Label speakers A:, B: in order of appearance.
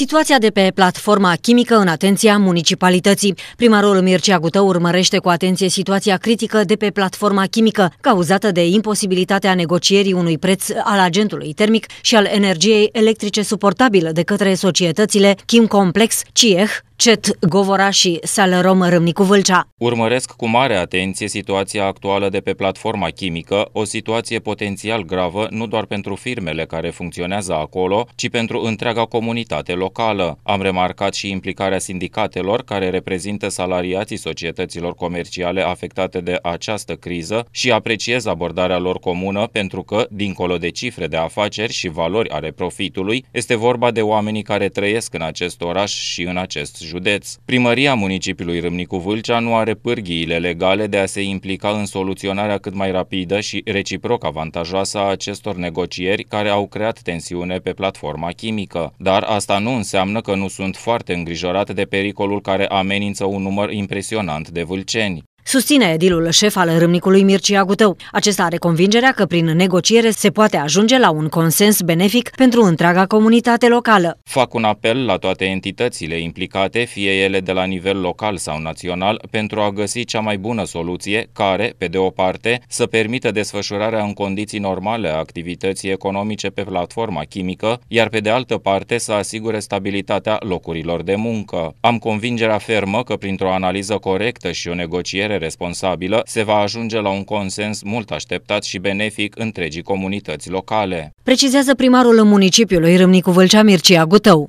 A: Situația de pe platforma chimică în atenția municipalității. Primarul Mircea Gută urmărește cu atenție situația critică de pe platforma chimică, cauzată de imposibilitatea negocierii unui preț al agentului termic și al energiei electrice suportabilă de către societățile Chim Complex, CIEH, Cet Govora și Salerom Râmnicu Vâlcea.
B: Urmăresc cu mare atenție situația actuală de pe platforma chimică, o situație potențial gravă nu doar pentru firmele care funcționează acolo, ci pentru întreaga comunitate locală. Am remarcat și implicarea sindicatelor care reprezintă salariații societăților comerciale afectate de această criză și apreciez abordarea lor comună pentru că, dincolo de cifre de afaceri și valori ale profitului, este vorba de oamenii care trăiesc în acest oraș și în acest județ. Primăria municipiului Râmnicu-Vâlcea nu are pârghiile legale de a se implica în soluționarea cât mai rapidă și reciproc avantajoasă a acestor negocieri care au creat tensiune pe platforma chimică. Dar asta nu înseamnă că nu sunt foarte îngrijorat de pericolul care amenință un număr impresionant de vâlceni
A: susține edilul șef al râmnicului Mircea Gutău. Acesta are convingerea că prin negociere se poate ajunge la un consens benefic pentru întreaga comunitate locală.
B: Fac un apel la toate entitățile implicate, fie ele de la nivel local sau național, pentru a găsi cea mai bună soluție care, pe de o parte, să permită desfășurarea în condiții normale a activității economice pe platforma chimică, iar pe de altă parte să asigure stabilitatea locurilor de muncă. Am convingerea fermă că printr-o analiză corectă și o negociere guvernare responsabilă, se va ajunge la un consens mult așteptat și benefic întregii comunități locale.
A: Precizează primarul municipiului Râmnicu Vâlcea Mircea Gutău.